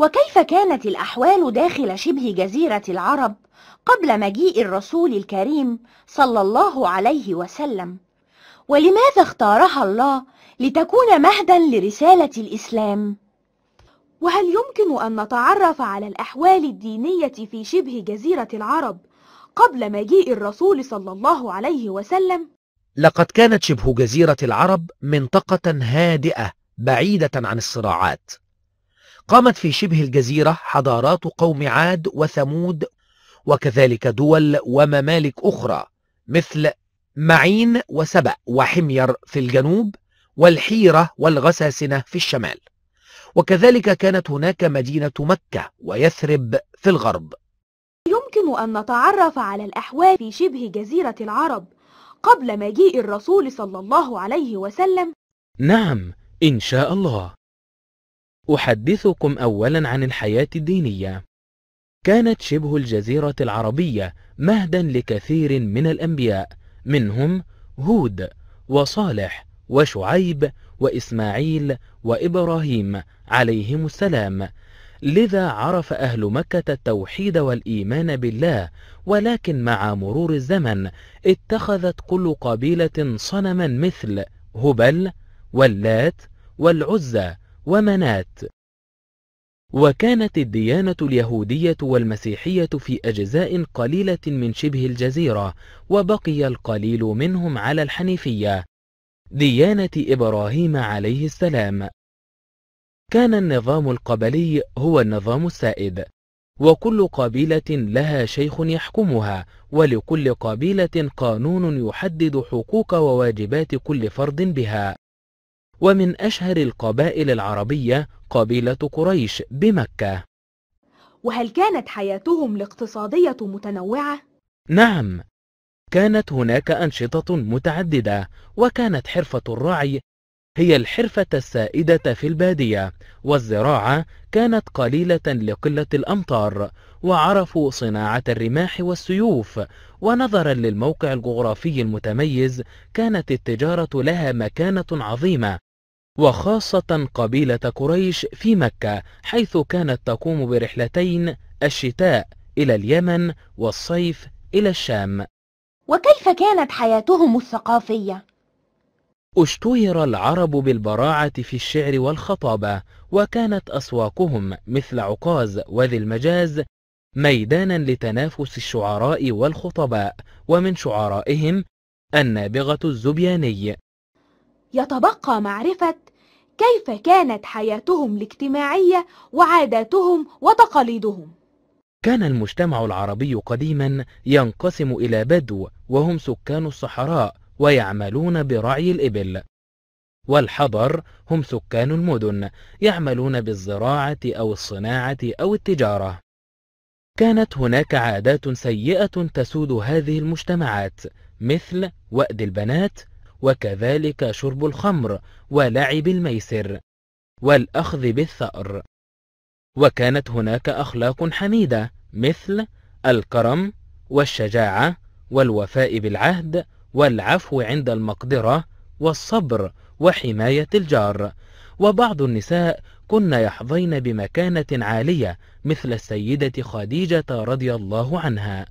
وكيف كانت الأحوال داخل شبه جزيرة العرب قبل مجيء الرسول الكريم صلى الله عليه وسلم ولماذا اختارها الله لتكون مهدا لرسالة الإسلام وهل يمكن أن نتعرف على الأحوال الدينية في شبه جزيرة العرب قبل مجيء الرسول صلى الله عليه وسلم؟ لقد كانت شبه جزيرة العرب منطقة هادئة بعيدة عن الصراعات قامت في شبه الجزيرة حضارات قوم عاد وثمود وكذلك دول وممالك أخرى مثل معين وسبأ وحمير في الجنوب والحيرة والغساسنة في الشمال وكذلك كانت هناك مدينة مكة ويثرب في الغرب يمكن أن نتعرف على الأحوال في شبه جزيرة العرب قبل مجيء الرسول صلى الله عليه وسلم نعم إن شاء الله أحدثكم أولا عن الحياة الدينية كانت شبه الجزيرة العربية مهدا لكثير من الأنبياء منهم هود وصالح وشعيب وإسماعيل وإبراهيم عليهم السلام لذا عرف أهل مكة التوحيد والإيمان بالله ولكن مع مرور الزمن اتخذت كل قبيلة صنما مثل هبل واللات والعزى ومنات وكانت الديانة اليهودية والمسيحية في أجزاء قليلة من شبه الجزيرة وبقي القليل منهم على الحنيفية ديانة إبراهيم عليه السلام كان النظام القبلي هو النظام السائد وكل قبيلة لها شيخ يحكمها ولكل قبيلة قانون يحدد حقوق وواجبات كل فرد بها ومن أشهر القبائل العربية قبيلة قريش بمكة وهل كانت حياتهم الاقتصادية متنوعة؟ نعم كانت هناك أنشطة متعددة وكانت حرفة الرعي هي الحرفة السائدة في البادية والزراعة كانت قليلة لقلة الأمطار وعرفوا صناعة الرماح والسيوف ونظرا للموقع الجغرافي المتميز كانت التجارة لها مكانة عظيمة وخاصة قبيلة قريش في مكة حيث كانت تقوم برحلتين الشتاء إلى اليمن والصيف إلى الشام وكيف كانت حياتهم الثقافية؟ اشتهر العرب بالبراعة في الشعر والخطابة وكانت أسواقهم مثل عقاز وذي المجاز ميدانا لتنافس الشعراء والخطباء ومن شعرائهم النابغة الزبياني يتبقى معرفة كيف كانت حياتهم الاجتماعية وعاداتهم وتقاليدهم كان المجتمع العربي قديما ينقسم إلى بدو وهم سكان الصحراء ويعملون برعي الإبل والحضر هم سكان المدن يعملون بالزراعة أو الصناعة أو التجارة كانت هناك عادات سيئة تسود هذه المجتمعات مثل وأد البنات وكذلك شرب الخمر ولعب الميسر والأخذ بالثأر وكانت هناك أخلاق حميدة مثل الكرم والشجاعة والوفاء بالعهد والعفو عند المقدرة والصبر وحماية الجار وبعض النساء كن يحظين بمكانة عالية مثل السيدة خديجة رضي الله عنها